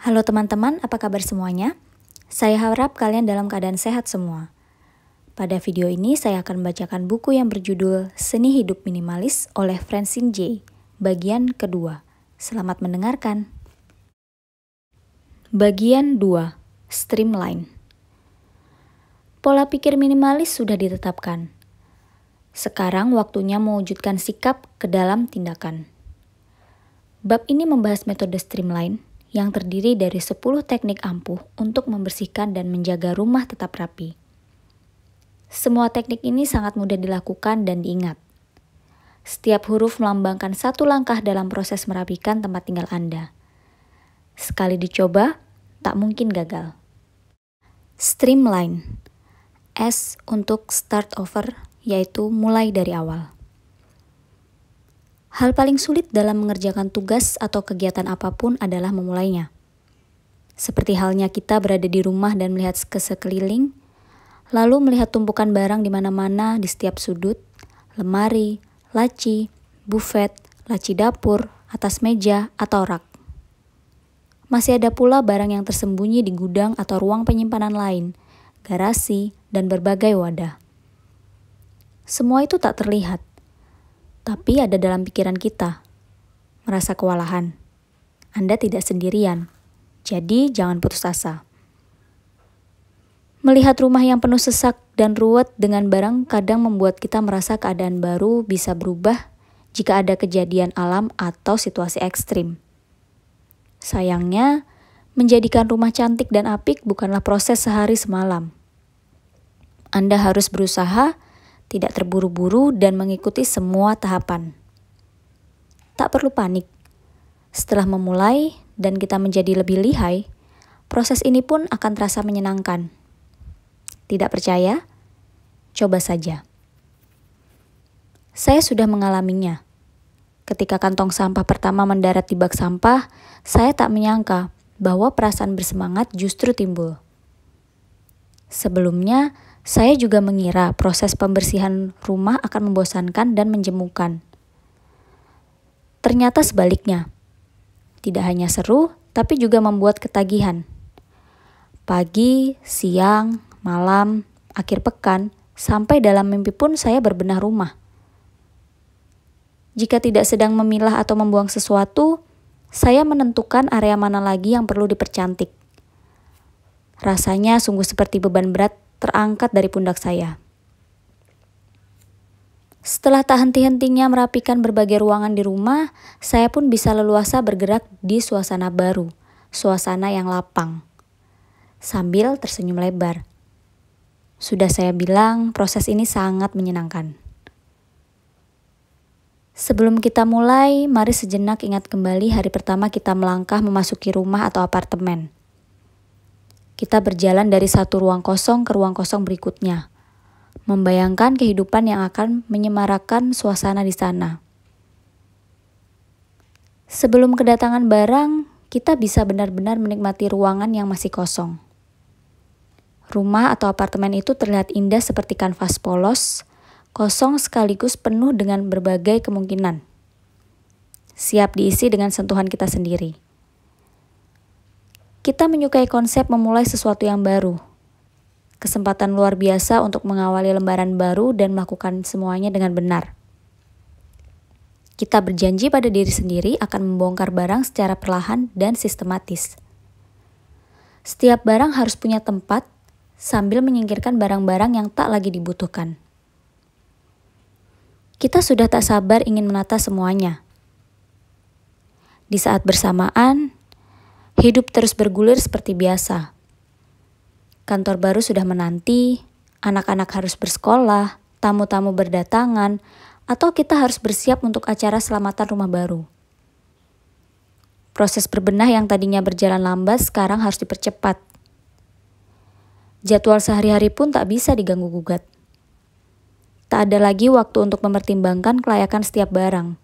Halo teman-teman, apa kabar semuanya? Saya harap kalian dalam keadaan sehat semua. Pada video ini saya akan membacakan buku yang berjudul Seni Hidup Minimalis oleh Francine J, bagian kedua. Selamat mendengarkan. Bagian 2. Streamline. Pola pikir minimalis sudah ditetapkan. Sekarang waktunya mewujudkan sikap ke dalam tindakan. Bab ini membahas metode streamline yang terdiri dari 10 teknik ampuh untuk membersihkan dan menjaga rumah tetap rapi. Semua teknik ini sangat mudah dilakukan dan diingat. Setiap huruf melambangkan satu langkah dalam proses merapikan tempat tinggal Anda. Sekali dicoba, tak mungkin gagal. Streamline S untuk start over, yaitu mulai dari awal. Hal paling sulit dalam mengerjakan tugas atau kegiatan apapun adalah memulainya. Seperti halnya kita berada di rumah dan melihat ke sekeliling, lalu melihat tumpukan barang di mana-mana di setiap sudut, lemari, laci, bufet, laci dapur, atas meja, atau rak. Masih ada pula barang yang tersembunyi di gudang atau ruang penyimpanan lain, garasi, dan berbagai wadah. Semua itu tak terlihat, tapi ada dalam pikiran kita. Merasa kewalahan. Anda tidak sendirian. Jadi jangan putus asa. Melihat rumah yang penuh sesak dan ruwet dengan barang kadang membuat kita merasa keadaan baru bisa berubah jika ada kejadian alam atau situasi ekstrim. Sayangnya, menjadikan rumah cantik dan apik bukanlah proses sehari semalam. Anda harus berusaha tidak terburu-buru, dan mengikuti semua tahapan. Tak perlu panik. Setelah memulai dan kita menjadi lebih lihai, proses ini pun akan terasa menyenangkan. Tidak percaya? Coba saja. Saya sudah mengalaminya. Ketika kantong sampah pertama mendarat di bak sampah, saya tak menyangka bahwa perasaan bersemangat justru timbul. Sebelumnya, saya juga mengira proses pembersihan rumah akan membosankan dan menjemukan. Ternyata sebaliknya. Tidak hanya seru, tapi juga membuat ketagihan. Pagi, siang, malam, akhir pekan, sampai dalam mimpi pun saya berbenah rumah. Jika tidak sedang memilah atau membuang sesuatu, saya menentukan area mana lagi yang perlu dipercantik. Rasanya sungguh seperti beban berat terangkat dari pundak saya. Setelah tak henti-hentinya merapikan berbagai ruangan di rumah, saya pun bisa leluasa bergerak di suasana baru, suasana yang lapang. Sambil tersenyum lebar. Sudah saya bilang, proses ini sangat menyenangkan. Sebelum kita mulai, mari sejenak ingat kembali hari pertama kita melangkah memasuki rumah atau apartemen. Kita berjalan dari satu ruang kosong ke ruang kosong berikutnya, membayangkan kehidupan yang akan menyemarakan suasana di sana. Sebelum kedatangan barang, kita bisa benar-benar menikmati ruangan yang masih kosong. Rumah atau apartemen itu terlihat indah seperti kanvas polos, kosong sekaligus penuh dengan berbagai kemungkinan. Siap diisi dengan sentuhan kita sendiri. Kita menyukai konsep memulai sesuatu yang baru. Kesempatan luar biasa untuk mengawali lembaran baru dan melakukan semuanya dengan benar. Kita berjanji pada diri sendiri akan membongkar barang secara perlahan dan sistematis. Setiap barang harus punya tempat sambil menyingkirkan barang-barang yang tak lagi dibutuhkan. Kita sudah tak sabar ingin menata semuanya. Di saat bersamaan, Hidup terus bergulir seperti biasa. Kantor baru sudah menanti, anak-anak harus bersekolah, tamu-tamu berdatangan, atau kita harus bersiap untuk acara selamatan rumah baru. Proses berbenah yang tadinya berjalan lambat sekarang harus dipercepat. Jadwal sehari-hari pun tak bisa diganggu-gugat. Tak ada lagi waktu untuk mempertimbangkan kelayakan setiap barang –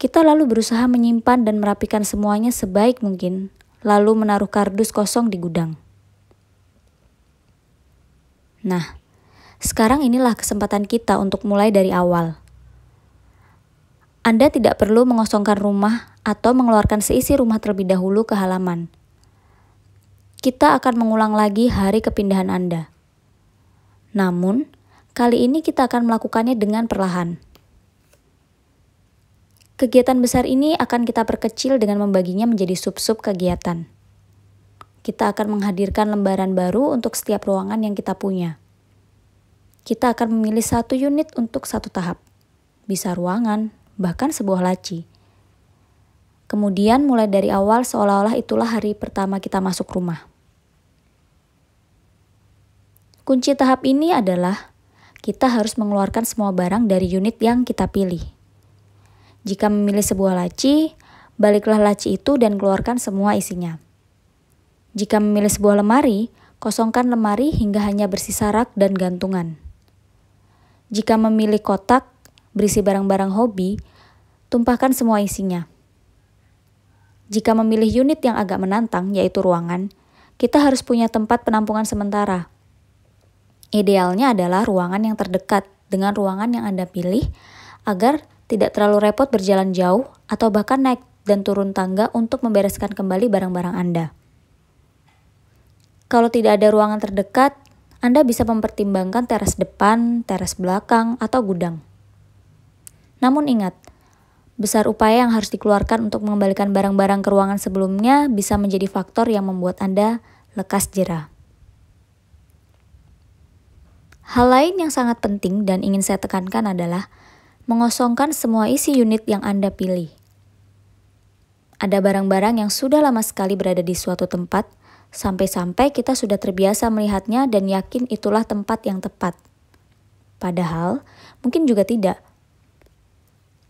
kita lalu berusaha menyimpan dan merapikan semuanya sebaik mungkin, lalu menaruh kardus kosong di gudang. Nah, sekarang inilah kesempatan kita untuk mulai dari awal. Anda tidak perlu mengosongkan rumah atau mengeluarkan seisi rumah terlebih dahulu ke halaman. Kita akan mengulang lagi hari kepindahan Anda. Namun, kali ini kita akan melakukannya dengan perlahan. Kegiatan besar ini akan kita perkecil dengan membaginya menjadi sub-sub kegiatan. Kita akan menghadirkan lembaran baru untuk setiap ruangan yang kita punya. Kita akan memilih satu unit untuk satu tahap, bisa ruangan, bahkan sebuah laci. Kemudian mulai dari awal seolah-olah itulah hari pertama kita masuk rumah. Kunci tahap ini adalah kita harus mengeluarkan semua barang dari unit yang kita pilih. Jika memilih sebuah laci, baliklah laci itu dan keluarkan semua isinya. Jika memilih sebuah lemari, kosongkan lemari hingga hanya bersisa rak dan gantungan. Jika memilih kotak berisi barang-barang hobi, tumpahkan semua isinya. Jika memilih unit yang agak menantang, yaitu ruangan, kita harus punya tempat penampungan sementara. Idealnya adalah ruangan yang terdekat dengan ruangan yang Anda pilih agar tidak terlalu repot berjalan jauh, atau bahkan naik dan turun tangga untuk membereskan kembali barang-barang Anda. Kalau tidak ada ruangan terdekat, Anda bisa mempertimbangkan teras depan, teras belakang, atau gudang. Namun ingat, besar upaya yang harus dikeluarkan untuk mengembalikan barang-barang ke ruangan sebelumnya bisa menjadi faktor yang membuat Anda lekas jera. Hal lain yang sangat penting dan ingin saya tekankan adalah mengosongkan semua isi unit yang Anda pilih. Ada barang-barang yang sudah lama sekali berada di suatu tempat, sampai-sampai kita sudah terbiasa melihatnya dan yakin itulah tempat yang tepat. Padahal, mungkin juga tidak.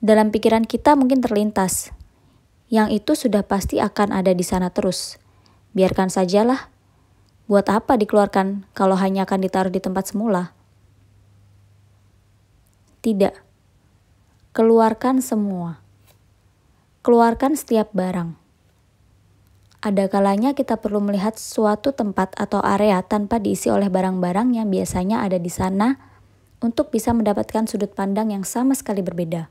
Dalam pikiran kita mungkin terlintas, yang itu sudah pasti akan ada di sana terus. Biarkan sajalah. Buat apa dikeluarkan kalau hanya akan ditaruh di tempat semula? Tidak Keluarkan semua. Keluarkan setiap barang. Ada kalanya kita perlu melihat suatu tempat atau area tanpa diisi oleh barang-barang yang biasanya ada di sana untuk bisa mendapatkan sudut pandang yang sama sekali berbeda.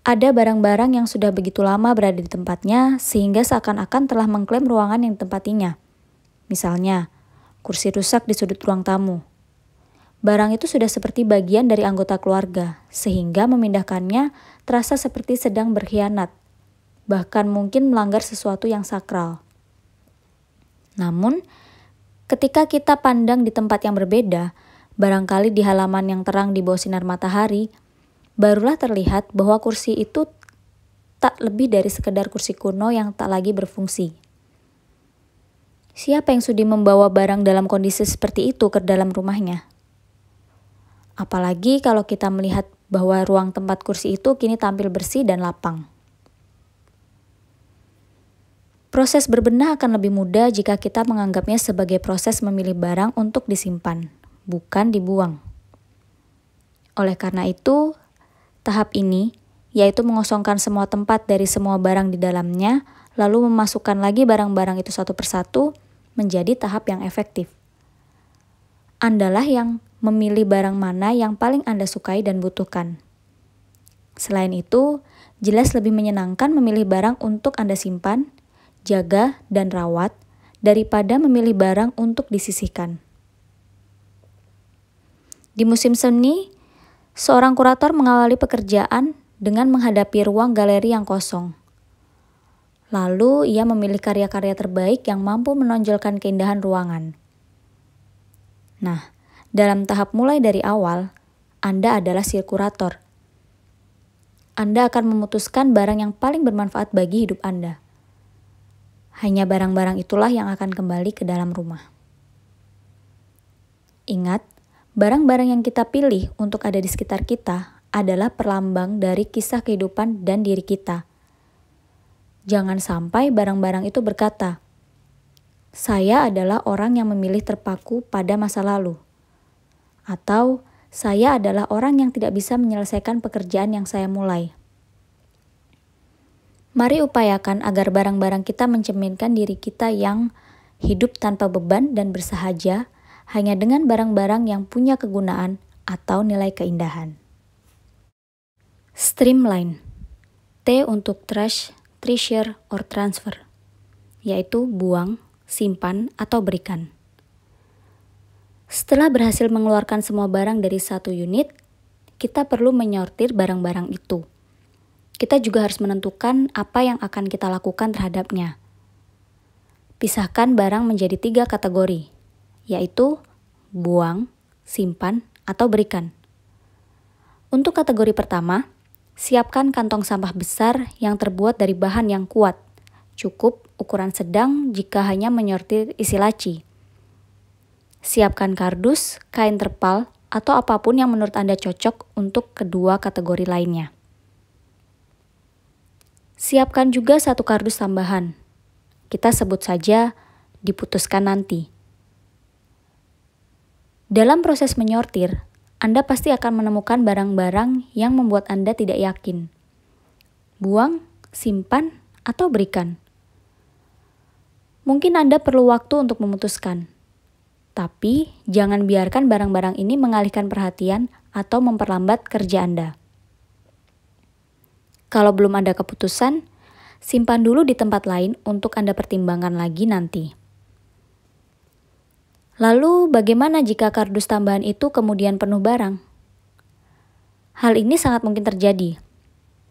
Ada barang-barang yang sudah begitu lama berada di tempatnya sehingga seakan-akan telah mengklaim ruangan yang tempatinya. Misalnya, kursi rusak di sudut ruang tamu, Barang itu sudah seperti bagian dari anggota keluarga, sehingga memindahkannya terasa seperti sedang berkhianat, bahkan mungkin melanggar sesuatu yang sakral. Namun, ketika kita pandang di tempat yang berbeda, barangkali di halaman yang terang di bawah sinar matahari, barulah terlihat bahwa kursi itu tak lebih dari sekedar kursi kuno yang tak lagi berfungsi. Siapa yang sudi membawa barang dalam kondisi seperti itu ke dalam rumahnya? Apalagi kalau kita melihat bahwa ruang tempat kursi itu kini tampil bersih dan lapang. Proses berbenah akan lebih mudah jika kita menganggapnya sebagai proses memilih barang untuk disimpan, bukan dibuang. Oleh karena itu, tahap ini yaitu mengosongkan semua tempat dari semua barang di dalamnya, lalu memasukkan lagi barang-barang itu satu persatu, menjadi tahap yang efektif. Andalah yang memilih barang mana yang paling Anda sukai dan butuhkan. Selain itu, jelas lebih menyenangkan memilih barang untuk Anda simpan, jaga, dan rawat daripada memilih barang untuk disisihkan. Di musim seni, seorang kurator mengawali pekerjaan dengan menghadapi ruang galeri yang kosong. Lalu ia memilih karya-karya terbaik yang mampu menonjolkan keindahan ruangan. Nah, dalam tahap mulai dari awal, Anda adalah sirkurator. Anda akan memutuskan barang yang paling bermanfaat bagi hidup Anda. Hanya barang-barang itulah yang akan kembali ke dalam rumah. Ingat, barang-barang yang kita pilih untuk ada di sekitar kita adalah perlambang dari kisah kehidupan dan diri kita. Jangan sampai barang-barang itu berkata, "Saya adalah orang yang memilih terpaku pada masa lalu." atau saya adalah orang yang tidak bisa menyelesaikan pekerjaan yang saya mulai. Mari upayakan agar barang-barang kita mencerminkan diri kita yang hidup tanpa beban dan bersahaja hanya dengan barang-barang yang punya kegunaan atau nilai keindahan. Streamline T untuk trash, treasure, or transfer, yaitu buang, simpan, atau berikan. Setelah berhasil mengeluarkan semua barang dari satu unit, kita perlu menyortir barang-barang itu. Kita juga harus menentukan apa yang akan kita lakukan terhadapnya. Pisahkan barang menjadi tiga kategori, yaitu buang, simpan, atau berikan. Untuk kategori pertama, siapkan kantong sampah besar yang terbuat dari bahan yang kuat, cukup ukuran sedang jika hanya menyortir isi laci. Siapkan kardus, kain terpal, atau apapun yang menurut Anda cocok untuk kedua kategori lainnya. Siapkan juga satu kardus tambahan. Kita sebut saja diputuskan nanti. Dalam proses menyortir, Anda pasti akan menemukan barang-barang yang membuat Anda tidak yakin. Buang, simpan, atau berikan. Mungkin Anda perlu waktu untuk memutuskan tapi, jangan biarkan barang-barang ini mengalihkan perhatian atau memperlambat kerja Anda. Kalau belum ada keputusan, simpan dulu di tempat lain untuk Anda pertimbangkan lagi nanti. Lalu, bagaimana jika kardus tambahan itu kemudian penuh barang? Hal ini sangat mungkin terjadi,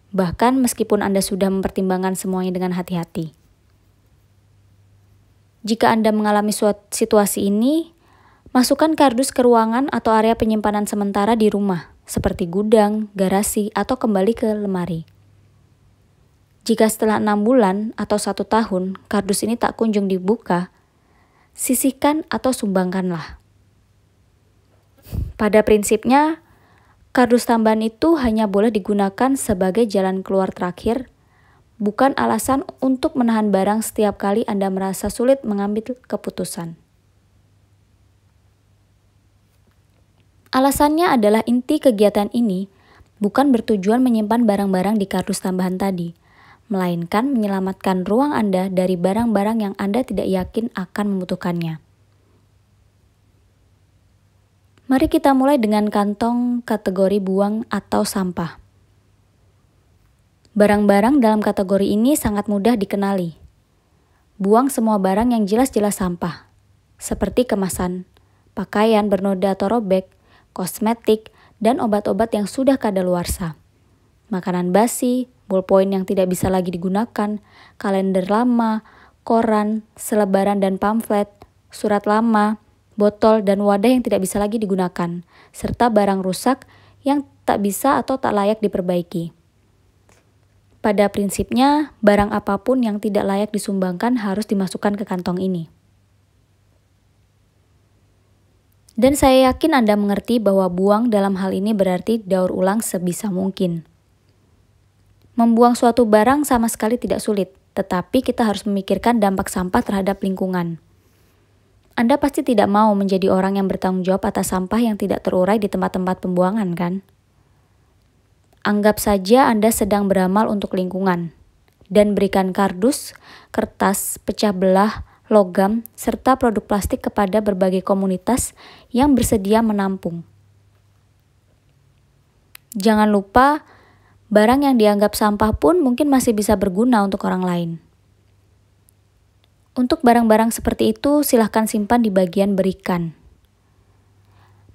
bahkan meskipun Anda sudah mempertimbangkan semuanya dengan hati-hati. Jika Anda mengalami situasi ini, masukkan kardus ke ruangan atau area penyimpanan sementara di rumah, seperti gudang, garasi, atau kembali ke lemari. Jika setelah enam bulan atau satu tahun kardus ini tak kunjung dibuka, sisihkan atau sumbangkanlah. Pada prinsipnya, kardus tambahan itu hanya boleh digunakan sebagai jalan keluar terakhir bukan alasan untuk menahan barang setiap kali Anda merasa sulit mengambil keputusan. Alasannya adalah inti kegiatan ini bukan bertujuan menyimpan barang-barang di kardus tambahan tadi, melainkan menyelamatkan ruang Anda dari barang-barang yang Anda tidak yakin akan membutuhkannya. Mari kita mulai dengan kantong kategori buang atau sampah. Barang-barang dalam kategori ini sangat mudah dikenali. Buang semua barang yang jelas-jelas sampah, seperti kemasan, pakaian bernoda atau robek, kosmetik, dan obat-obat yang sudah kadaluarsa. Makanan basi, ballpoint yang tidak bisa lagi digunakan, kalender lama, koran, selebaran dan pamflet, surat lama, botol dan wadah yang tidak bisa lagi digunakan, serta barang rusak yang tak bisa atau tak layak diperbaiki. Pada prinsipnya, barang apapun yang tidak layak disumbangkan harus dimasukkan ke kantong ini. Dan saya yakin Anda mengerti bahwa buang dalam hal ini berarti daur ulang sebisa mungkin. Membuang suatu barang sama sekali tidak sulit, tetapi kita harus memikirkan dampak sampah terhadap lingkungan. Anda pasti tidak mau menjadi orang yang bertanggung jawab atas sampah yang tidak terurai di tempat-tempat pembuangan, kan? Anggap saja Anda sedang beramal untuk lingkungan, dan berikan kardus, kertas, pecah belah, logam, serta produk plastik kepada berbagai komunitas yang bersedia menampung. Jangan lupa, barang yang dianggap sampah pun mungkin masih bisa berguna untuk orang lain. Untuk barang-barang seperti itu, silahkan simpan di bagian berikan.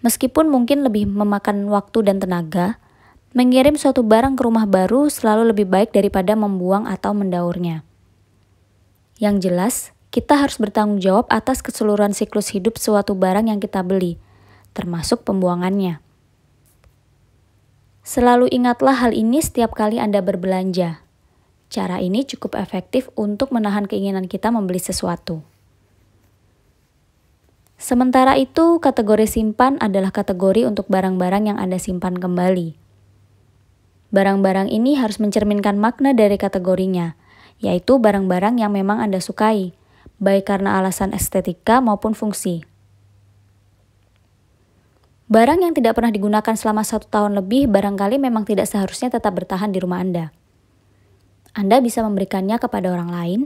Meskipun mungkin lebih memakan waktu dan tenaga, Mengirim suatu barang ke rumah baru selalu lebih baik daripada membuang atau mendaurnya. Yang jelas, kita harus bertanggung jawab atas keseluruhan siklus hidup suatu barang yang kita beli, termasuk pembuangannya. Selalu ingatlah hal ini setiap kali Anda berbelanja. Cara ini cukup efektif untuk menahan keinginan kita membeli sesuatu. Sementara itu, kategori simpan adalah kategori untuk barang-barang yang Anda simpan kembali. Barang-barang ini harus mencerminkan makna dari kategorinya, yaitu barang-barang yang memang Anda sukai, baik karena alasan estetika maupun fungsi. Barang yang tidak pernah digunakan selama satu tahun lebih barangkali memang tidak seharusnya tetap bertahan di rumah Anda. Anda bisa memberikannya kepada orang lain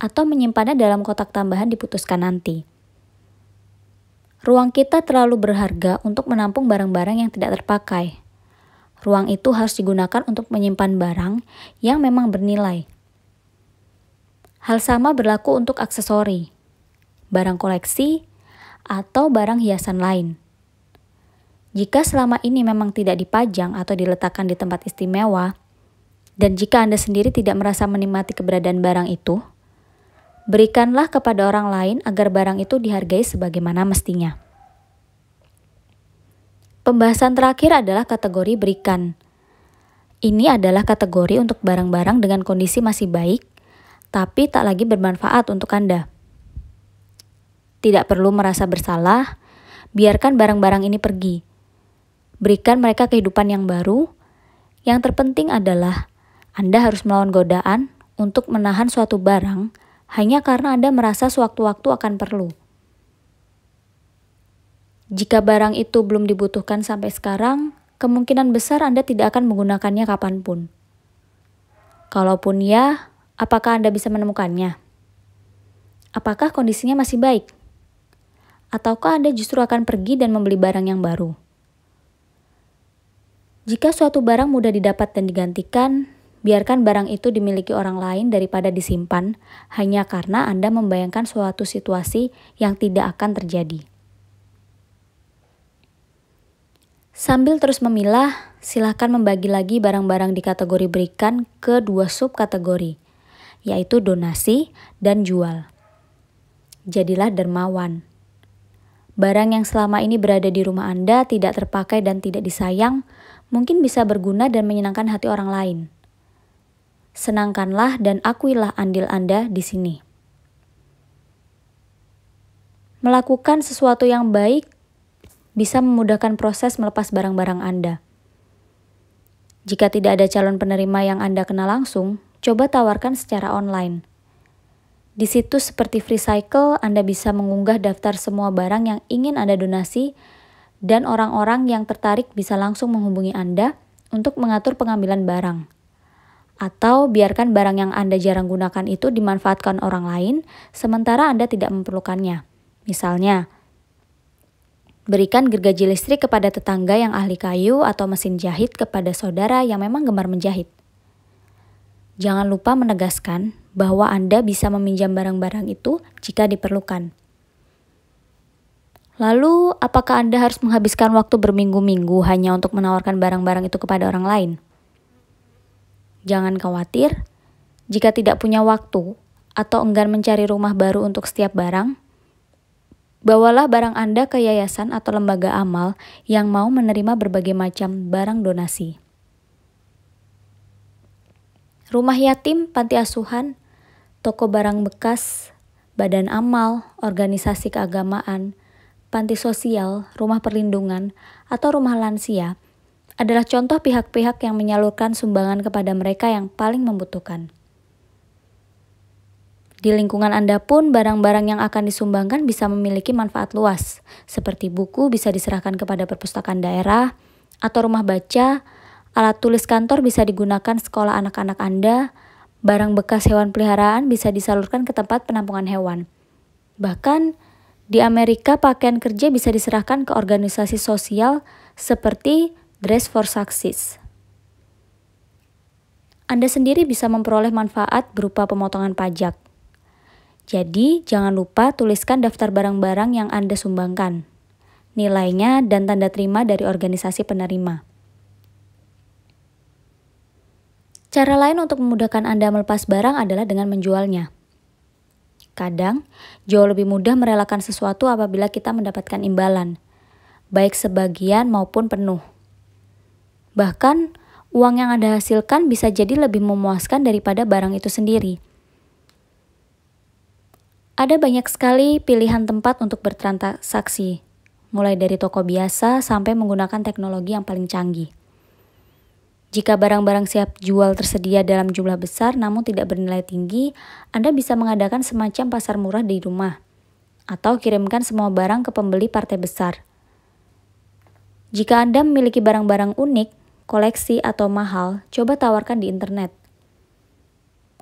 atau menyimpannya dalam kotak tambahan diputuskan nanti. Ruang kita terlalu berharga untuk menampung barang-barang yang tidak terpakai. Ruang itu harus digunakan untuk menyimpan barang yang memang bernilai. Hal sama berlaku untuk aksesori, barang koleksi, atau barang hiasan lain. Jika selama ini memang tidak dipajang atau diletakkan di tempat istimewa, dan jika Anda sendiri tidak merasa menikmati keberadaan barang itu, berikanlah kepada orang lain agar barang itu dihargai sebagaimana mestinya. Pembahasan terakhir adalah kategori berikan. Ini adalah kategori untuk barang-barang dengan kondisi masih baik, tapi tak lagi bermanfaat untuk Anda. Tidak perlu merasa bersalah, biarkan barang-barang ini pergi. Berikan mereka kehidupan yang baru. Yang terpenting adalah Anda harus melawan godaan untuk menahan suatu barang hanya karena Anda merasa sewaktu-waktu akan perlu. Jika barang itu belum dibutuhkan sampai sekarang, kemungkinan besar Anda tidak akan menggunakannya kapanpun. Kalaupun ya, apakah Anda bisa menemukannya? Apakah kondisinya masih baik? Ataukah Anda justru akan pergi dan membeli barang yang baru? Jika suatu barang mudah didapat dan digantikan, biarkan barang itu dimiliki orang lain daripada disimpan hanya karena Anda membayangkan suatu situasi yang tidak akan terjadi. Sambil terus memilah, silakan membagi lagi barang-barang di kategori berikan ke dua subkategori, yaitu donasi dan jual. Jadilah dermawan. Barang yang selama ini berada di rumah Anda tidak terpakai dan tidak disayang, mungkin bisa berguna dan menyenangkan hati orang lain. Senangkanlah dan akuilah andil Anda di sini. Melakukan sesuatu yang baik bisa memudahkan proses melepas barang-barang Anda. Jika tidak ada calon penerima yang Anda kenal langsung, coba tawarkan secara online. Di situs seperti FreeCycle, Anda bisa mengunggah daftar semua barang yang ingin Anda donasi dan orang-orang yang tertarik bisa langsung menghubungi Anda untuk mengatur pengambilan barang. Atau biarkan barang yang Anda jarang gunakan itu dimanfaatkan orang lain sementara Anda tidak memerlukannya. Misalnya, Berikan gergaji listrik kepada tetangga yang ahli kayu atau mesin jahit kepada saudara yang memang gemar menjahit. Jangan lupa menegaskan bahwa Anda bisa meminjam barang-barang itu jika diperlukan. Lalu, apakah Anda harus menghabiskan waktu berminggu-minggu hanya untuk menawarkan barang-barang itu kepada orang lain? Jangan khawatir, jika tidak punya waktu atau enggan mencari rumah baru untuk setiap barang, Bawalah barang Anda ke yayasan atau lembaga amal yang mau menerima berbagai macam barang donasi. Rumah yatim, panti asuhan, toko barang bekas, badan amal, organisasi keagamaan, panti sosial, rumah perlindungan, atau rumah lansia adalah contoh pihak-pihak yang menyalurkan sumbangan kepada mereka yang paling membutuhkan. Di lingkungan Anda pun, barang-barang yang akan disumbangkan bisa memiliki manfaat luas, seperti buku bisa diserahkan kepada perpustakaan daerah, atau rumah baca, alat tulis kantor bisa digunakan sekolah anak-anak Anda, barang bekas hewan peliharaan bisa disalurkan ke tempat penampungan hewan. Bahkan, di Amerika pakaian kerja bisa diserahkan ke organisasi sosial seperti Dress for Success. Anda sendiri bisa memperoleh manfaat berupa pemotongan pajak. Jadi, jangan lupa tuliskan daftar barang-barang yang Anda sumbangkan, nilainya, dan tanda terima dari organisasi penerima. Cara lain untuk memudahkan Anda melepas barang adalah dengan menjualnya. Kadang, jauh lebih mudah merelakan sesuatu apabila kita mendapatkan imbalan, baik sebagian maupun penuh. Bahkan, uang yang Anda hasilkan bisa jadi lebih memuaskan daripada barang itu sendiri. Ada banyak sekali pilihan tempat untuk bertransaksi, mulai dari toko biasa sampai menggunakan teknologi yang paling canggih. Jika barang-barang siap jual tersedia dalam jumlah besar namun tidak bernilai tinggi, Anda bisa mengadakan semacam pasar murah di rumah atau kirimkan semua barang ke pembeli partai besar. Jika Anda memiliki barang-barang unik, koleksi, atau mahal, coba tawarkan di internet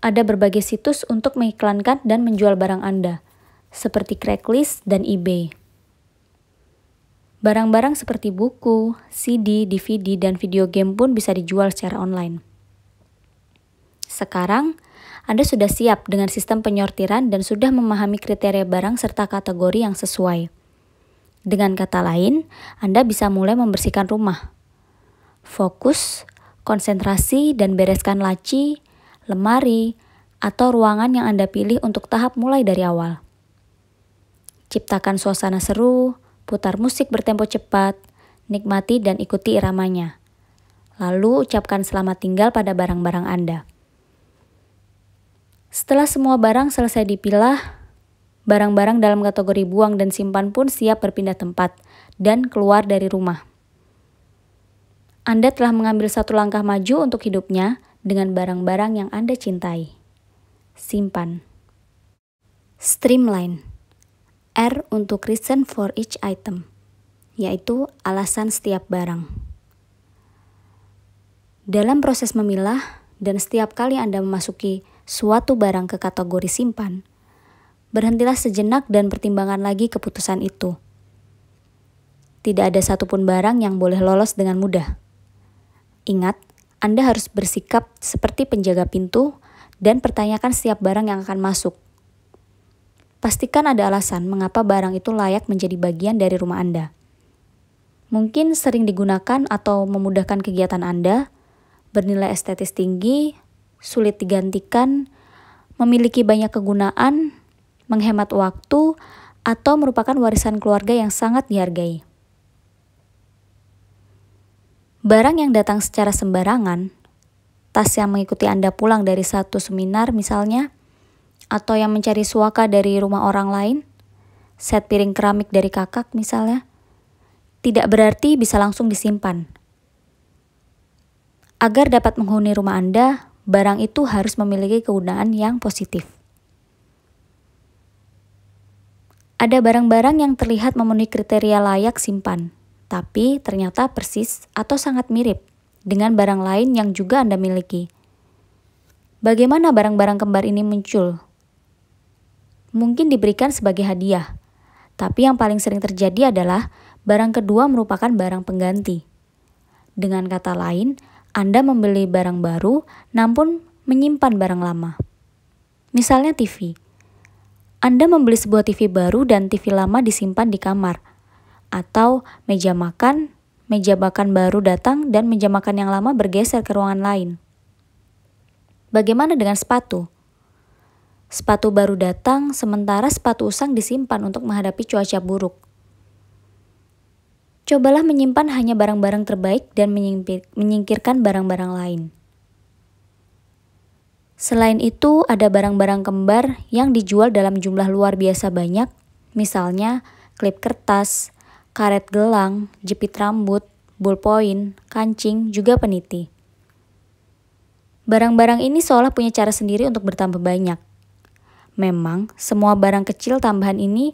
ada berbagai situs untuk mengiklankan dan menjual barang Anda, seperti Craigslist dan eBay. Barang-barang seperti buku, CD, DVD, dan video game pun bisa dijual secara online. Sekarang, Anda sudah siap dengan sistem penyortiran dan sudah memahami kriteria barang serta kategori yang sesuai. Dengan kata lain, Anda bisa mulai membersihkan rumah. Fokus, konsentrasi, dan bereskan laci lemari, atau ruangan yang Anda pilih untuk tahap mulai dari awal. Ciptakan suasana seru, putar musik bertempo cepat, nikmati dan ikuti iramanya. Lalu ucapkan selamat tinggal pada barang-barang Anda. Setelah semua barang selesai dipilah, barang-barang dalam kategori buang dan simpan pun siap berpindah tempat dan keluar dari rumah. Anda telah mengambil satu langkah maju untuk hidupnya, dengan barang-barang yang Anda cintai. Simpan. Streamline. R untuk reason for each item, yaitu alasan setiap barang. Dalam proses memilah dan setiap kali Anda memasuki suatu barang ke kategori simpan, berhentilah sejenak dan pertimbangkan lagi keputusan itu. Tidak ada satupun barang yang boleh lolos dengan mudah. Ingat, anda harus bersikap seperti penjaga pintu dan pertanyakan setiap barang yang akan masuk. Pastikan ada alasan mengapa barang itu layak menjadi bagian dari rumah Anda. Mungkin sering digunakan atau memudahkan kegiatan Anda, bernilai estetis tinggi, sulit digantikan, memiliki banyak kegunaan, menghemat waktu, atau merupakan warisan keluarga yang sangat dihargai. Barang yang datang secara sembarangan, tas yang mengikuti Anda pulang dari satu seminar misalnya, atau yang mencari suaka dari rumah orang lain, set piring keramik dari kakak misalnya, tidak berarti bisa langsung disimpan. Agar dapat menghuni rumah Anda, barang itu harus memiliki kegunaan yang positif. Ada barang-barang yang terlihat memenuhi kriteria layak simpan tapi ternyata persis atau sangat mirip dengan barang lain yang juga Anda miliki. Bagaimana barang-barang kembar ini muncul? Mungkin diberikan sebagai hadiah, tapi yang paling sering terjadi adalah barang kedua merupakan barang pengganti. Dengan kata lain, Anda membeli barang baru namun menyimpan barang lama. Misalnya TV. Anda membeli sebuah TV baru dan TV lama disimpan di kamar – atau meja makan, meja makan baru datang dan meja makan yang lama bergeser ke ruangan lain. Bagaimana dengan sepatu? Sepatu baru datang sementara sepatu usang disimpan untuk menghadapi cuaca buruk. Cobalah menyimpan hanya barang-barang terbaik dan menyingkirkan barang-barang lain. Selain itu, ada barang-barang kembar yang dijual dalam jumlah luar biasa banyak, misalnya klip kertas, karet gelang, jepit rambut, bolpoin, kancing, juga peniti. Barang-barang ini seolah punya cara sendiri untuk bertambah banyak. Memang, semua barang kecil tambahan ini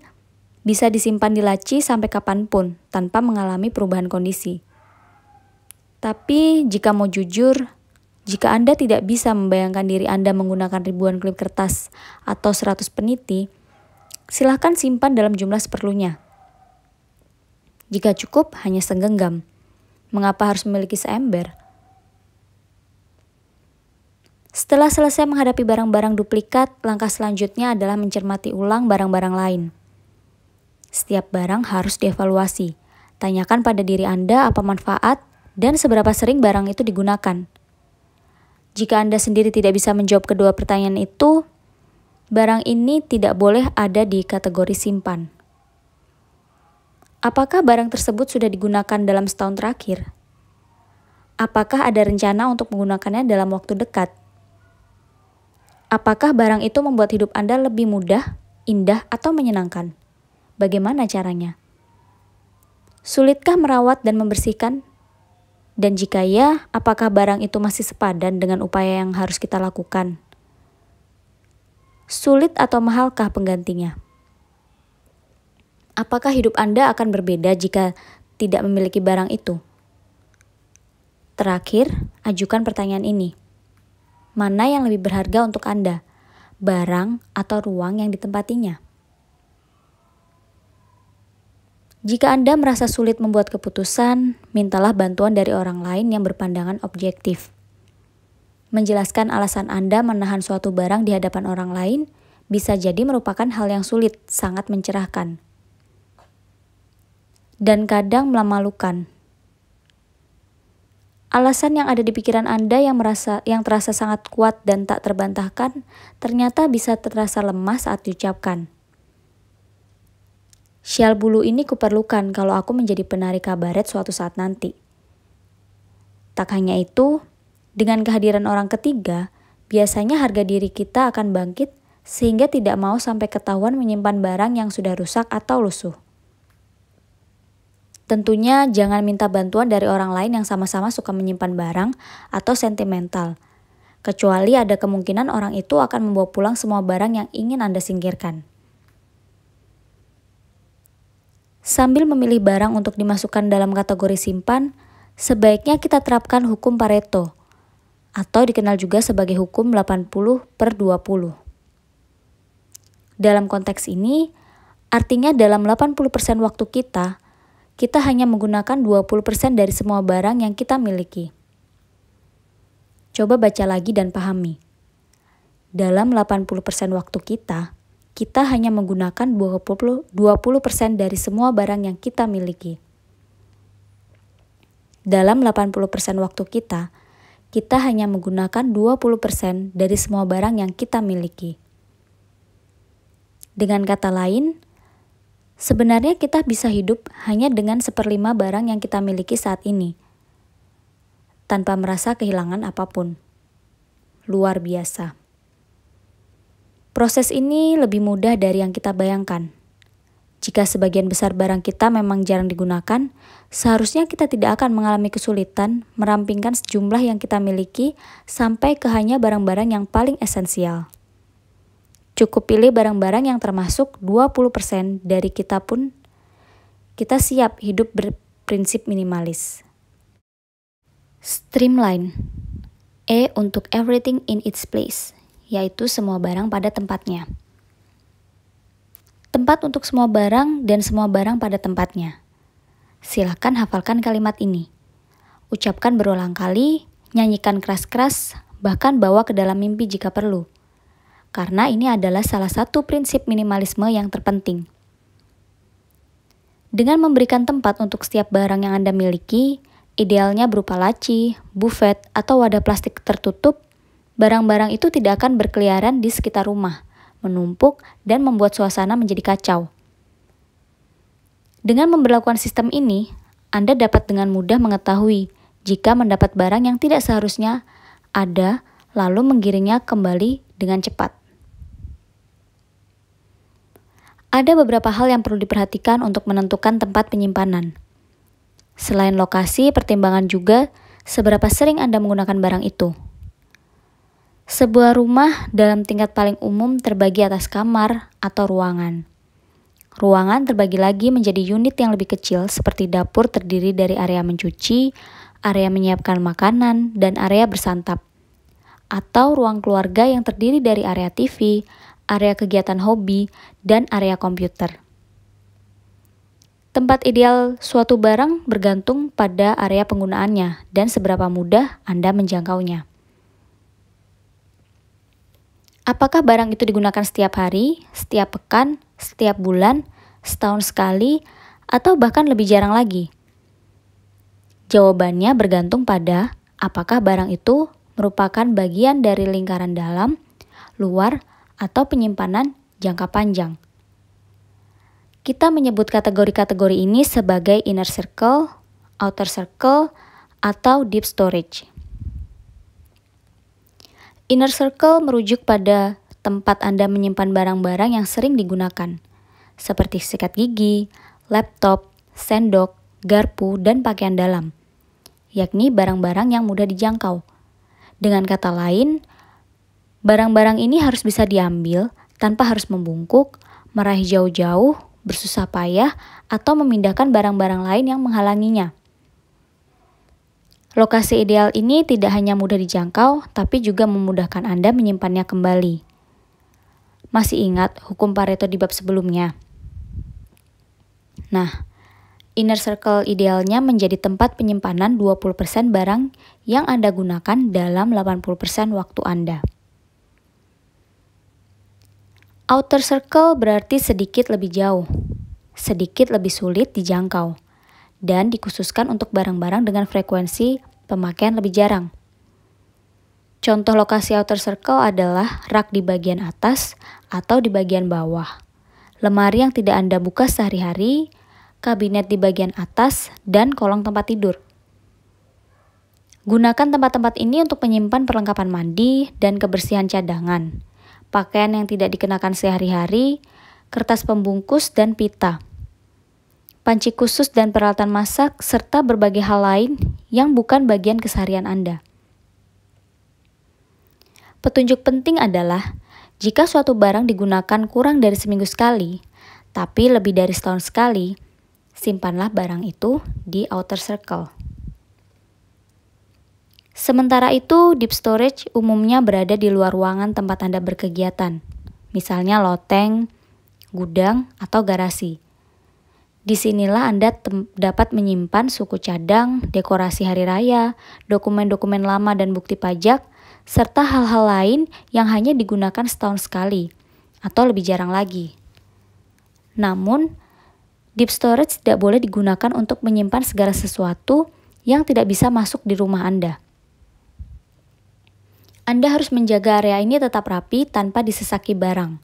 bisa disimpan di laci sampai kapanpun tanpa mengalami perubahan kondisi. Tapi, jika mau jujur, jika Anda tidak bisa membayangkan diri Anda menggunakan ribuan klip kertas atau 100 peniti, silahkan simpan dalam jumlah seperlunya. Jika cukup, hanya segenggam. Mengapa harus memiliki seember? Setelah selesai menghadapi barang-barang duplikat, langkah selanjutnya adalah mencermati ulang barang-barang lain. Setiap barang harus dievaluasi. Tanyakan pada diri Anda apa manfaat dan seberapa sering barang itu digunakan. Jika Anda sendiri tidak bisa menjawab kedua pertanyaan itu, barang ini tidak boleh ada di kategori simpan. Apakah barang tersebut sudah digunakan dalam setahun terakhir? Apakah ada rencana untuk menggunakannya dalam waktu dekat? Apakah barang itu membuat hidup Anda lebih mudah, indah, atau menyenangkan? Bagaimana caranya? Sulitkah merawat dan membersihkan? Dan jika ya, apakah barang itu masih sepadan dengan upaya yang harus kita lakukan? Sulit atau mahalkah penggantinya? apakah hidup Anda akan berbeda jika tidak memiliki barang itu? Terakhir, ajukan pertanyaan ini. Mana yang lebih berharga untuk Anda? Barang atau ruang yang ditempatinya? Jika Anda merasa sulit membuat keputusan, mintalah bantuan dari orang lain yang berpandangan objektif. Menjelaskan alasan Anda menahan suatu barang di hadapan orang lain bisa jadi merupakan hal yang sulit, sangat mencerahkan dan kadang melamalukan. Alasan yang ada di pikiran Anda yang merasa yang terasa sangat kuat dan tak terbantahkan ternyata bisa terasa lemah saat diucapkan. Sial bulu ini kuperlukan kalau aku menjadi penari kabaret suatu saat nanti. Tak hanya itu, dengan kehadiran orang ketiga, biasanya harga diri kita akan bangkit sehingga tidak mau sampai ketahuan menyimpan barang yang sudah rusak atau lusuh. Tentunya jangan minta bantuan dari orang lain yang sama-sama suka menyimpan barang atau sentimental. Kecuali ada kemungkinan orang itu akan membawa pulang semua barang yang ingin Anda singkirkan. Sambil memilih barang untuk dimasukkan dalam kategori simpan, sebaiknya kita terapkan hukum Pareto atau dikenal juga sebagai hukum 80 per 20. Dalam konteks ini, artinya dalam 80% waktu kita, kita hanya menggunakan 20% dari semua barang yang kita miliki. Coba baca lagi dan pahami. Dalam 80% waktu kita, kita hanya menggunakan 20%, 20% dari semua barang yang kita miliki. Dalam 80% waktu kita, kita hanya menggunakan 20% dari semua barang yang kita miliki. Dengan kata lain, Sebenarnya kita bisa hidup hanya dengan seperlima barang yang kita miliki saat ini, tanpa merasa kehilangan apapun. Luar biasa. Proses ini lebih mudah dari yang kita bayangkan. Jika sebagian besar barang kita memang jarang digunakan, seharusnya kita tidak akan mengalami kesulitan merampingkan sejumlah yang kita miliki sampai ke hanya barang-barang yang paling esensial. Cukup pilih barang-barang yang termasuk 20% dari kita pun kita siap hidup berprinsip minimalis. Streamline E untuk everything in its place, yaitu semua barang pada tempatnya. Tempat untuk semua barang dan semua barang pada tempatnya. Silakan hafalkan kalimat ini. Ucapkan berulang kali, nyanyikan keras-keras, bahkan bawa ke dalam mimpi jika perlu karena ini adalah salah satu prinsip minimalisme yang terpenting. Dengan memberikan tempat untuk setiap barang yang Anda miliki, idealnya berupa laci, buffet, atau wadah plastik tertutup, barang-barang itu tidak akan berkeliaran di sekitar rumah, menumpuk, dan membuat suasana menjadi kacau. Dengan memperlakukan sistem ini, Anda dapat dengan mudah mengetahui jika mendapat barang yang tidak seharusnya ada, lalu menggiringnya kembali dengan cepat. Ada beberapa hal yang perlu diperhatikan untuk menentukan tempat penyimpanan. Selain lokasi, pertimbangan juga seberapa sering Anda menggunakan barang itu. Sebuah rumah dalam tingkat paling umum terbagi atas kamar atau ruangan. Ruangan terbagi lagi menjadi unit yang lebih kecil seperti dapur terdiri dari area mencuci, area menyiapkan makanan, dan area bersantap. Atau ruang keluarga yang terdiri dari area TV, area kegiatan hobi, dan area komputer. Tempat ideal suatu barang bergantung pada area penggunaannya dan seberapa mudah Anda menjangkaunya. Apakah barang itu digunakan setiap hari, setiap pekan, setiap bulan, setahun sekali, atau bahkan lebih jarang lagi? Jawabannya bergantung pada apakah barang itu merupakan bagian dari lingkaran dalam, luar, atau penyimpanan jangka panjang. Kita menyebut kategori-kategori ini sebagai inner circle, outer circle, atau deep storage. Inner circle merujuk pada tempat Anda menyimpan barang-barang yang sering digunakan, seperti sikat gigi, laptop, sendok, garpu, dan pakaian dalam, yakni barang-barang yang mudah dijangkau. Dengan kata lain, Barang-barang ini harus bisa diambil tanpa harus membungkuk, meraih jauh-jauh, bersusah payah, atau memindahkan barang-barang lain yang menghalanginya. Lokasi ideal ini tidak hanya mudah dijangkau, tapi juga memudahkan Anda menyimpannya kembali. Masih ingat hukum Pareto di bab sebelumnya? Nah, inner circle idealnya menjadi tempat penyimpanan 20% barang yang Anda gunakan dalam 80% waktu Anda. Outer circle berarti sedikit lebih jauh, sedikit lebih sulit dijangkau, dan dikhususkan untuk barang-barang dengan frekuensi pemakaian lebih jarang. Contoh lokasi outer circle adalah rak di bagian atas atau di bagian bawah, lemari yang tidak Anda buka sehari-hari, kabinet di bagian atas, dan kolong tempat tidur. Gunakan tempat-tempat ini untuk menyimpan perlengkapan mandi dan kebersihan cadangan pakaian yang tidak dikenakan sehari-hari, kertas pembungkus, dan pita. Panci khusus dan peralatan masak, serta berbagai hal lain yang bukan bagian keseharian Anda. Petunjuk penting adalah jika suatu barang digunakan kurang dari seminggu sekali, tapi lebih dari setahun sekali, simpanlah barang itu di outer circle. Sementara itu, deep storage umumnya berada di luar ruangan tempat Anda berkegiatan, misalnya loteng, gudang, atau garasi. Disinilah Anda dapat menyimpan suku cadang, dekorasi hari raya, dokumen-dokumen lama dan bukti pajak, serta hal-hal lain yang hanya digunakan setahun sekali atau lebih jarang lagi. Namun, deep storage tidak boleh digunakan untuk menyimpan segala sesuatu yang tidak bisa masuk di rumah Anda. Anda harus menjaga area ini tetap rapi tanpa disesaki barang.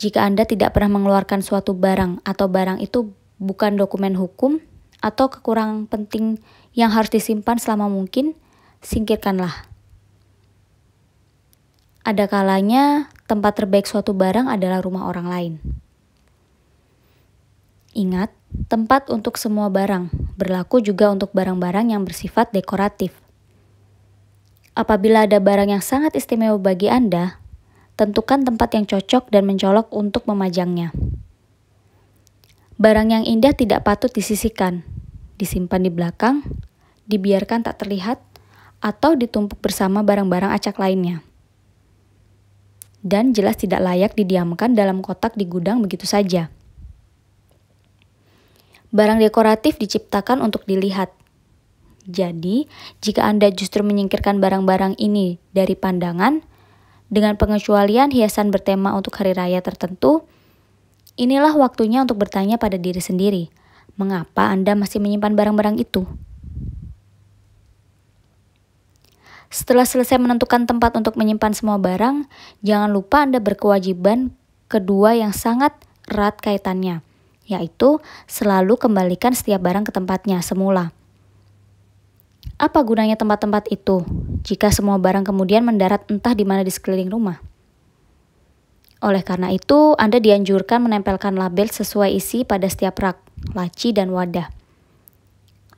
Jika Anda tidak pernah mengeluarkan suatu barang atau barang itu bukan dokumen hukum atau kekurangan penting yang harus disimpan selama mungkin, singkirkanlah. Ada kalanya tempat terbaik suatu barang adalah rumah orang lain. Ingat, tempat untuk semua barang berlaku juga untuk barang-barang yang bersifat dekoratif Apabila ada barang yang sangat istimewa bagi Anda, tentukan tempat yang cocok dan mencolok untuk memajangnya. Barang yang indah tidak patut disisihkan, disimpan di belakang, dibiarkan tak terlihat, atau ditumpuk bersama barang-barang acak lainnya. Dan jelas tidak layak didiamkan dalam kotak di gudang begitu saja. Barang dekoratif diciptakan untuk dilihat, jadi, jika Anda justru menyingkirkan barang-barang ini dari pandangan, dengan pengecualian hiasan bertema untuk hari raya tertentu, inilah waktunya untuk bertanya pada diri sendiri, mengapa Anda masih menyimpan barang-barang itu? Setelah selesai menentukan tempat untuk menyimpan semua barang, jangan lupa Anda berkewajiban kedua yang sangat erat kaitannya, yaitu selalu kembalikan setiap barang ke tempatnya semula. Apa gunanya tempat-tempat itu jika semua barang kemudian mendarat entah di mana di sekeliling rumah? Oleh karena itu, Anda dianjurkan menempelkan label sesuai isi pada setiap rak, laci, dan wadah.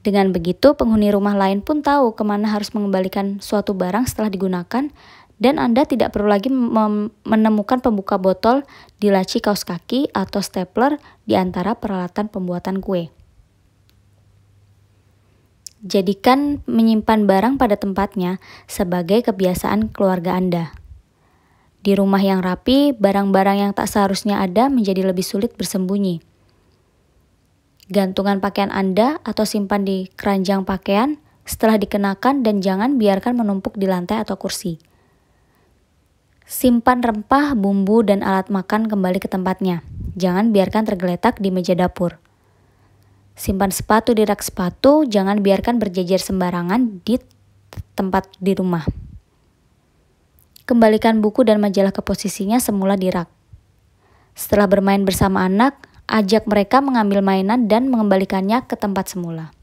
Dengan begitu, penghuni rumah lain pun tahu kemana harus mengembalikan suatu barang setelah digunakan, dan Anda tidak perlu lagi menemukan pembuka botol di laci kaos kaki atau stapler di antara peralatan pembuatan kue. Jadikan menyimpan barang pada tempatnya sebagai kebiasaan keluarga Anda. Di rumah yang rapi, barang-barang yang tak seharusnya ada menjadi lebih sulit bersembunyi. Gantungan pakaian Anda atau simpan di keranjang pakaian setelah dikenakan dan jangan biarkan menumpuk di lantai atau kursi. Simpan rempah, bumbu, dan alat makan kembali ke tempatnya. Jangan biarkan tergeletak di meja dapur. Simpan sepatu di rak sepatu, jangan biarkan berjejer sembarangan di tempat di rumah. Kembalikan buku dan majalah ke posisinya semula di rak. Setelah bermain bersama anak, ajak mereka mengambil mainan dan mengembalikannya ke tempat semula.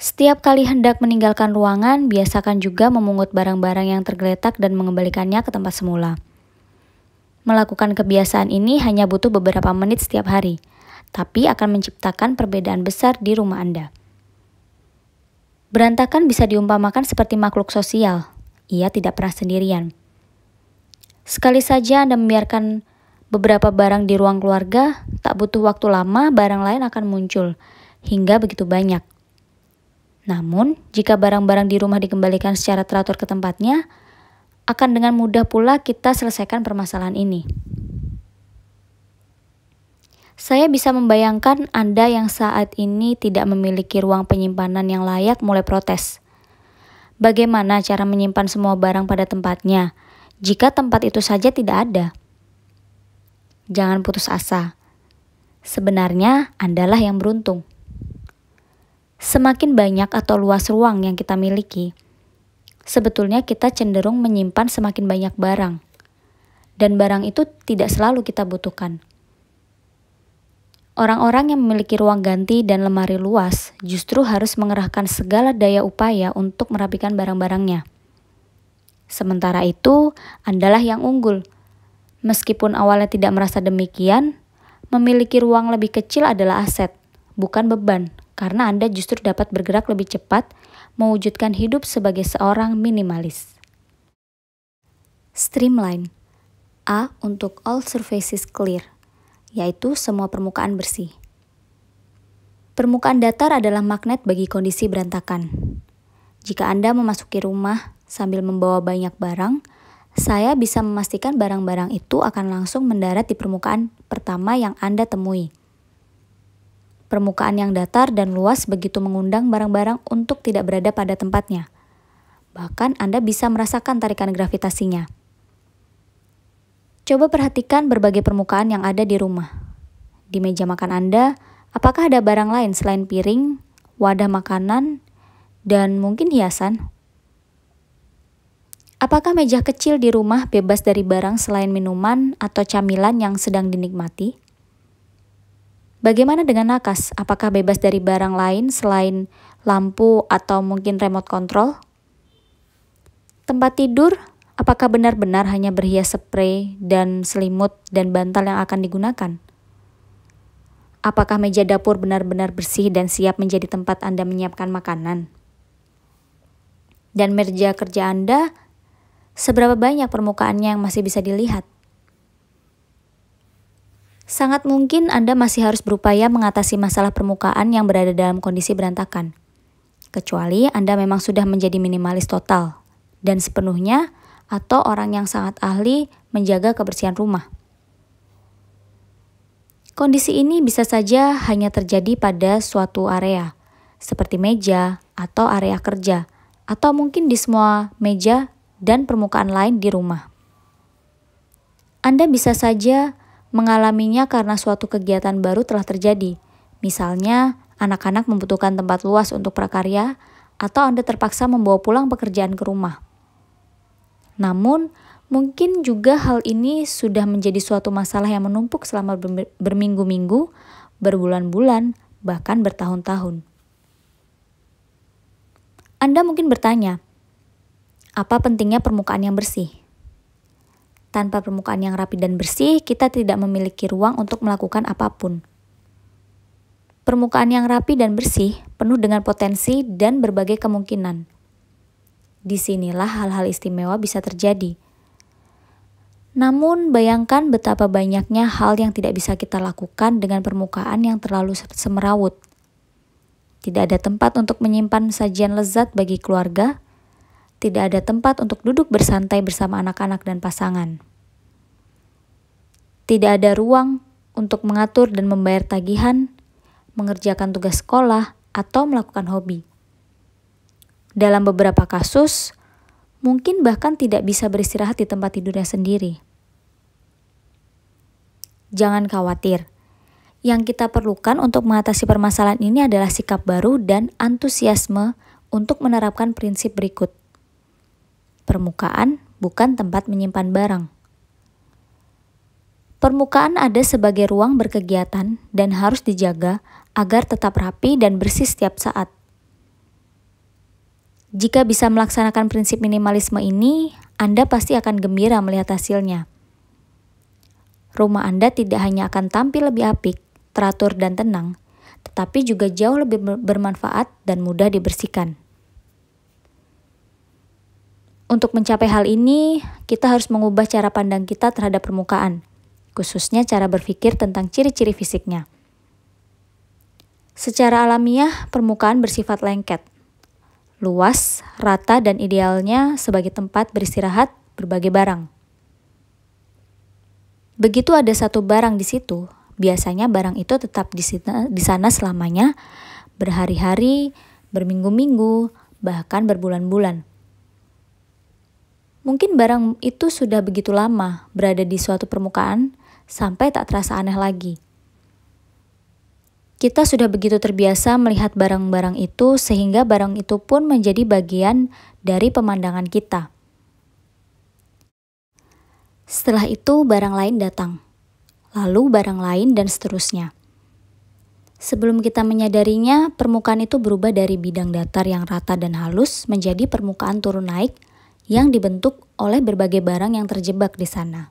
Setiap kali hendak meninggalkan ruangan, biasakan juga memungut barang-barang yang tergeletak dan mengembalikannya ke tempat semula. Melakukan kebiasaan ini hanya butuh beberapa menit setiap hari tapi akan menciptakan perbedaan besar di rumah Anda. Berantakan bisa diumpamakan seperti makhluk sosial. Ia tidak pernah sendirian. Sekali saja Anda membiarkan beberapa barang di ruang keluarga, tak butuh waktu lama barang lain akan muncul, hingga begitu banyak. Namun, jika barang-barang di rumah dikembalikan secara teratur ke tempatnya, akan dengan mudah pula kita selesaikan permasalahan ini. Saya bisa membayangkan Anda yang saat ini tidak memiliki ruang penyimpanan yang layak mulai protes. Bagaimana cara menyimpan semua barang pada tempatnya jika tempat itu saja tidak ada? Jangan putus asa. Sebenarnya, Andalah yang beruntung. Semakin banyak atau luas ruang yang kita miliki, sebetulnya kita cenderung menyimpan semakin banyak barang, dan barang itu tidak selalu kita butuhkan. Orang-orang yang memiliki ruang ganti dan lemari luas justru harus mengerahkan segala daya upaya untuk merapikan barang-barangnya. Sementara itu, Andalah yang unggul. Meskipun awalnya tidak merasa demikian, memiliki ruang lebih kecil adalah aset, bukan beban, karena Anda justru dapat bergerak lebih cepat, mewujudkan hidup sebagai seorang minimalis. Streamline A untuk all surfaces clear yaitu semua permukaan bersih. Permukaan datar adalah magnet bagi kondisi berantakan. Jika Anda memasuki rumah sambil membawa banyak barang, saya bisa memastikan barang-barang itu akan langsung mendarat di permukaan pertama yang Anda temui. Permukaan yang datar dan luas begitu mengundang barang-barang untuk tidak berada pada tempatnya. Bahkan Anda bisa merasakan tarikan gravitasinya. Coba perhatikan berbagai permukaan yang ada di rumah. Di meja makan Anda, apakah ada barang lain selain piring, wadah makanan, dan mungkin hiasan? Apakah meja kecil di rumah bebas dari barang selain minuman atau camilan yang sedang dinikmati? Bagaimana dengan nakas? Apakah bebas dari barang lain selain lampu atau mungkin remote control? Tempat tidur Apakah benar-benar hanya berhias spray dan selimut dan bantal yang akan digunakan? Apakah meja dapur benar-benar bersih dan siap menjadi tempat Anda menyiapkan makanan? Dan meja kerja Anda, seberapa banyak permukaannya yang masih bisa dilihat? Sangat mungkin Anda masih harus berupaya mengatasi masalah permukaan yang berada dalam kondisi berantakan. Kecuali Anda memang sudah menjadi minimalis total dan sepenuhnya atau orang yang sangat ahli menjaga kebersihan rumah. Kondisi ini bisa saja hanya terjadi pada suatu area, seperti meja atau area kerja, atau mungkin di semua meja dan permukaan lain di rumah. Anda bisa saja mengalaminya karena suatu kegiatan baru telah terjadi. Misalnya, anak-anak membutuhkan tempat luas untuk prakarya, atau Anda terpaksa membawa pulang pekerjaan ke rumah. Namun, mungkin juga hal ini sudah menjadi suatu masalah yang menumpuk selama berminggu-minggu, berbulan-bulan, bahkan bertahun-tahun. Anda mungkin bertanya, apa pentingnya permukaan yang bersih? Tanpa permukaan yang rapi dan bersih, kita tidak memiliki ruang untuk melakukan apapun. Permukaan yang rapi dan bersih penuh dengan potensi dan berbagai kemungkinan Disinilah hal-hal istimewa bisa terjadi. Namun, bayangkan betapa banyaknya hal yang tidak bisa kita lakukan dengan permukaan yang terlalu semerawut. Tidak ada tempat untuk menyimpan sajian lezat bagi keluarga, tidak ada tempat untuk duduk bersantai bersama anak-anak dan pasangan. Tidak ada ruang untuk mengatur dan membayar tagihan, mengerjakan tugas sekolah, atau melakukan hobi. Dalam beberapa kasus, mungkin bahkan tidak bisa beristirahat di tempat tidurnya sendiri. Jangan khawatir. Yang kita perlukan untuk mengatasi permasalahan ini adalah sikap baru dan antusiasme untuk menerapkan prinsip berikut. Permukaan bukan tempat menyimpan barang. Permukaan ada sebagai ruang berkegiatan dan harus dijaga agar tetap rapi dan bersih setiap saat. Jika bisa melaksanakan prinsip minimalisme ini, Anda pasti akan gembira melihat hasilnya. Rumah Anda tidak hanya akan tampil lebih apik, teratur, dan tenang, tetapi juga jauh lebih bermanfaat dan mudah dibersihkan. Untuk mencapai hal ini, kita harus mengubah cara pandang kita terhadap permukaan, khususnya cara berpikir tentang ciri-ciri fisiknya. Secara alamiah, permukaan bersifat lengket, luas, rata, dan idealnya sebagai tempat beristirahat berbagai barang. Begitu ada satu barang di situ, biasanya barang itu tetap di, sana selamanya, berhari-hari, berminggu-minggu, bahkan berbulan-bulan. Mungkin barang itu sudah begitu lama berada di suatu permukaan sampai tak terasa aneh lagi. Kita sudah begitu terbiasa melihat barang-barang itu sehingga barang itu pun menjadi bagian dari pemandangan kita. Setelah itu barang lain datang. Lalu barang lain dan seterusnya. Sebelum kita menyadarinya, permukaan itu berubah dari bidang datar yang rata dan halus menjadi permukaan turun naik yang dibentuk oleh berbagai barang yang terjebak di sana.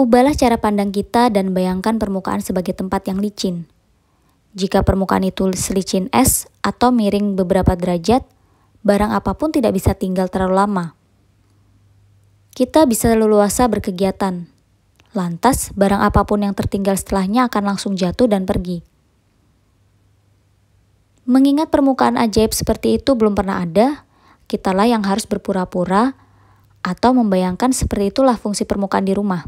Ubahlah cara pandang kita dan bayangkan permukaan sebagai tempat yang licin. Jika permukaan itu selicin es atau miring beberapa derajat, barang apapun tidak bisa tinggal terlalu lama. Kita bisa leluasa berkegiatan. Lantas, barang apapun yang tertinggal setelahnya akan langsung jatuh dan pergi. Mengingat permukaan ajaib seperti itu belum pernah ada, kitalah yang harus berpura-pura atau membayangkan seperti itulah fungsi permukaan di rumah.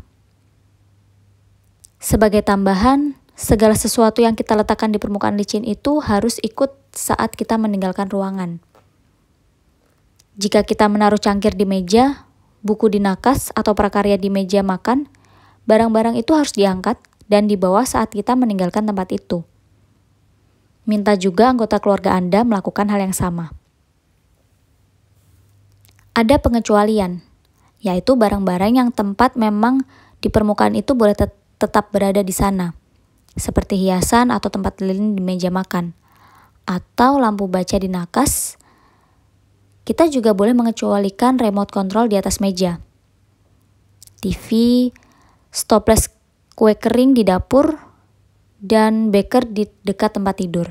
Sebagai tambahan, segala sesuatu yang kita letakkan di permukaan licin itu harus ikut saat kita meninggalkan ruangan. Jika kita menaruh cangkir di meja, buku di nakas atau prakarya di meja makan, barang-barang itu harus diangkat dan dibawa saat kita meninggalkan tempat itu. Minta juga anggota keluarga Anda melakukan hal yang sama. Ada pengecualian, yaitu barang-barang yang tempat memang di permukaan itu boleh tetap tetap berada di sana, seperti hiasan atau tempat lilin di meja makan, atau lampu baca di nakas. Kita juga boleh mengecualikan remote control di atas meja. TV, stoples kue kering di dapur, dan beker di dekat tempat tidur.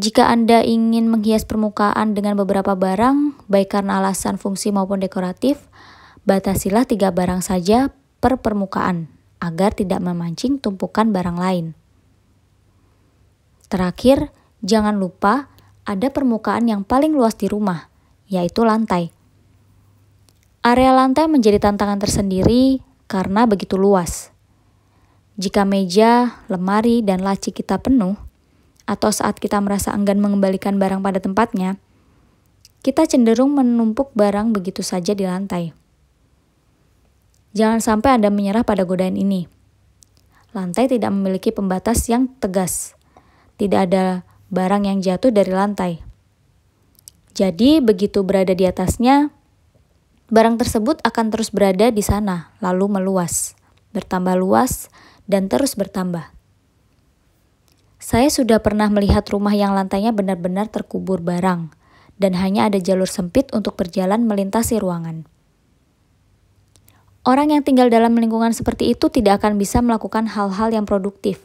Jika Anda ingin menghias permukaan dengan beberapa barang, baik karena alasan fungsi maupun dekoratif, batasilah tiga barang saja per permukaan agar tidak memancing tumpukan barang lain. Terakhir, jangan lupa ada permukaan yang paling luas di rumah, yaitu lantai. Area lantai menjadi tantangan tersendiri karena begitu luas. Jika meja, lemari, dan laci kita penuh, atau saat kita merasa enggan mengembalikan barang pada tempatnya, kita cenderung menumpuk barang begitu saja di lantai. Jangan sampai Anda menyerah pada godaan ini. Lantai tidak memiliki pembatas yang tegas. Tidak ada barang yang jatuh dari lantai. Jadi, begitu berada di atasnya, barang tersebut akan terus berada di sana, lalu meluas, bertambah luas, dan terus bertambah. Saya sudah pernah melihat rumah yang lantainya benar-benar terkubur barang, dan hanya ada jalur sempit untuk berjalan melintasi ruangan. Orang yang tinggal dalam lingkungan seperti itu tidak akan bisa melakukan hal-hal yang produktif,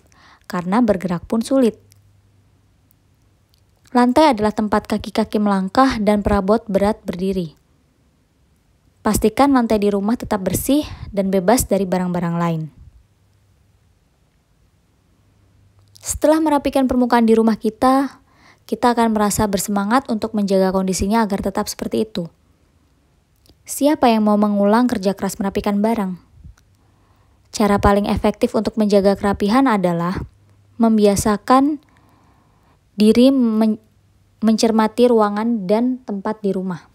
karena bergerak pun sulit. Lantai adalah tempat kaki-kaki melangkah dan perabot berat berdiri. Pastikan lantai di rumah tetap bersih dan bebas dari barang-barang lain. Setelah merapikan permukaan di rumah kita, kita akan merasa bersemangat untuk menjaga kondisinya agar tetap seperti itu. Siapa yang mau mengulang kerja keras merapikan barang? Cara paling efektif untuk menjaga kerapihan adalah membiasakan diri men mencermati ruangan dan tempat di rumah.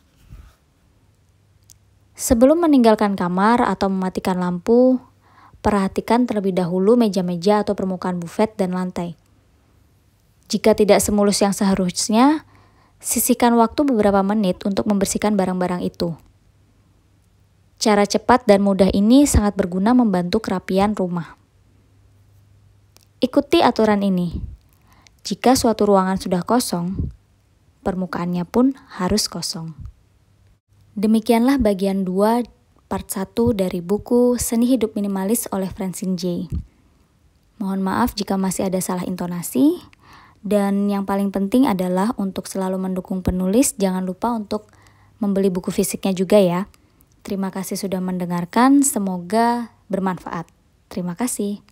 Sebelum meninggalkan kamar atau mematikan lampu, perhatikan terlebih dahulu meja-meja atau permukaan bufet dan lantai. Jika tidak semulus yang seharusnya, sisihkan waktu beberapa menit untuk membersihkan barang-barang itu. Cara cepat dan mudah ini sangat berguna membantu kerapian rumah. Ikuti aturan ini. Jika suatu ruangan sudah kosong, permukaannya pun harus kosong. Demikianlah bagian 2 part 1 dari buku Seni Hidup Minimalis oleh Francine J. Mohon maaf jika masih ada salah intonasi. Dan yang paling penting adalah untuk selalu mendukung penulis, jangan lupa untuk membeli buku fisiknya juga ya. Terima kasih sudah mendengarkan, semoga bermanfaat. Terima kasih.